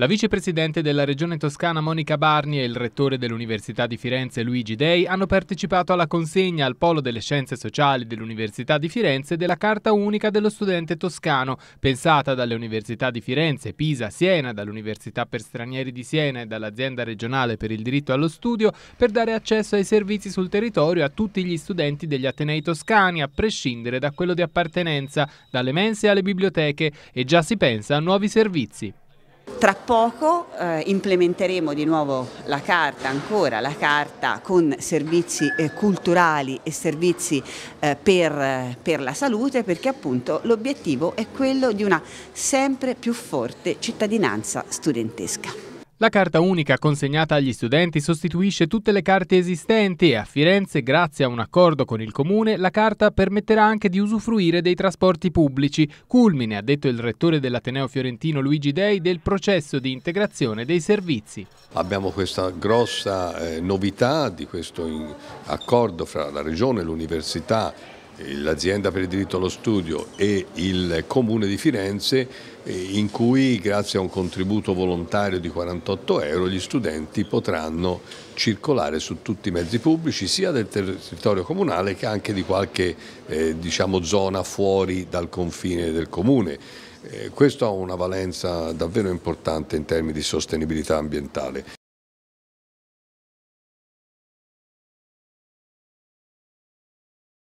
La vicepresidente della Regione Toscana Monica Barni e il rettore dell'Università di Firenze Luigi Dei hanno partecipato alla consegna al Polo delle Scienze Sociali dell'Università di Firenze della Carta Unica dello Studente Toscano, pensata dalle Università di Firenze, Pisa, Siena, dall'Università per Stranieri di Siena e dall'Azienda Regionale per il Diritto allo Studio per dare accesso ai servizi sul territorio a tutti gli studenti degli Atenei toscani, a prescindere da quello di appartenenza, dalle mense alle biblioteche e già si pensa a nuovi servizi. Tra poco eh, implementeremo di nuovo la carta, ancora la carta con servizi eh, culturali e servizi eh, per, eh, per, la salute perché appunto l'obiettivo è quello di una sempre più forte cittadinanza studentesca. La carta unica consegnata agli studenti sostituisce tutte le carte esistenti e a Firenze, grazie a un accordo con il comune, la carta permetterà anche di usufruire dei trasporti pubblici, culmine, ha detto il rettore dell'Ateneo fiorentino Luigi Dei, del processo di integrazione dei servizi. Abbiamo questa grossa eh, novità di questo accordo fra la Regione, l'Università l'azienda per il diritto allo studio e il comune di Firenze eh, in cui grazie a un contributo volontario di 48 euro gli studenti potranno circolare su tutti i mezzi pubblici sia del territorio comunale che anche di qualche eh, diciamo, zona fuori dal confine del comune. Eh, questo ha una valenza davvero importante in termini di sostenibilità ambientale.